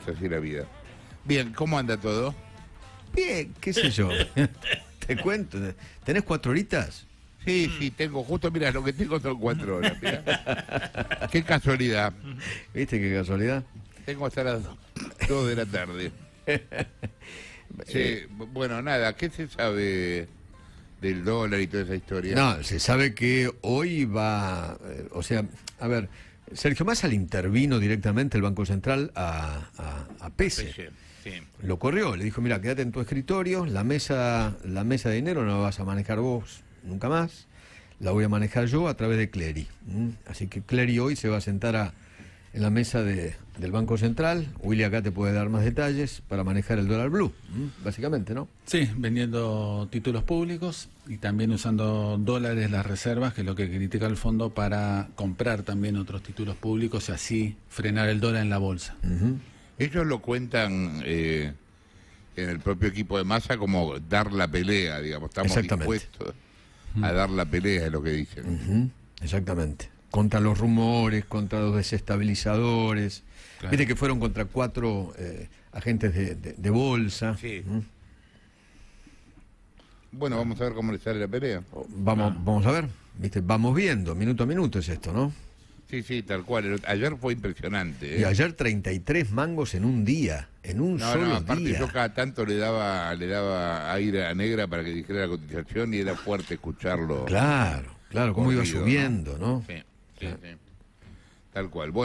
Es así la vida. Bien, ¿cómo anda todo? Bien, qué sé yo. Te cuento. ¿Tenés cuatro horitas? Sí, sí, tengo. Justo, mira, lo que tengo son cuatro horas. Qué casualidad. ¿Viste qué casualidad? Tengo hasta las dos de la tarde. Eh, sí, bueno, nada, ¿qué se sabe del dólar y toda esa historia? No, se sabe que hoy va, eh, o sea, a ver, Sergio Massa le intervino directamente el Banco Central a, a, Pese. Lo corrió, le dijo, mira, quédate en tu escritorio, la mesa, la mesa de dinero no la vas a manejar vos nunca más, la voy a manejar yo a través de Clery. Así que Clery hoy se va a sentar a, en la mesa del Banco Central. Willy acá te puede dar más detalles para manejar el dólar blue, básicamente, ¿no? Sí, vendiendo títulos públicos y también usando dólares las reservas, que es lo que critica el fondo, para comprar también otros títulos públicos y así frenar el dólar en la bolsa. Ellos lo cuentan eh, en el propio equipo de masa como dar la pelea, digamos, estamos dispuestos a dar la pelea, es lo que dicen. Exactamente contra los rumores, contra los desestabilizadores. Viste que fueron contra cuatro eh, agentes de, de, bolsa. Sí. ¿Mm? Bueno, vamos a ver cómo le sale la pelea. Vamos, ah. vamos a ver, viste, vamos viendo, minuto a minuto es esto, ¿no? Sí, sí, tal cual. Ayer fue impresionante. ¿eh? Y ayer 33 mangos en un día, en un solo solo no, aparte Yo cada tanto le daba, le daba aire a Negra para que dijera la cotización y era fuerte escucharlo. Claro, claro, cómo iba subiendo, ¿no? ¿no? Sí. Sí, sí. Tal cual. Bueno,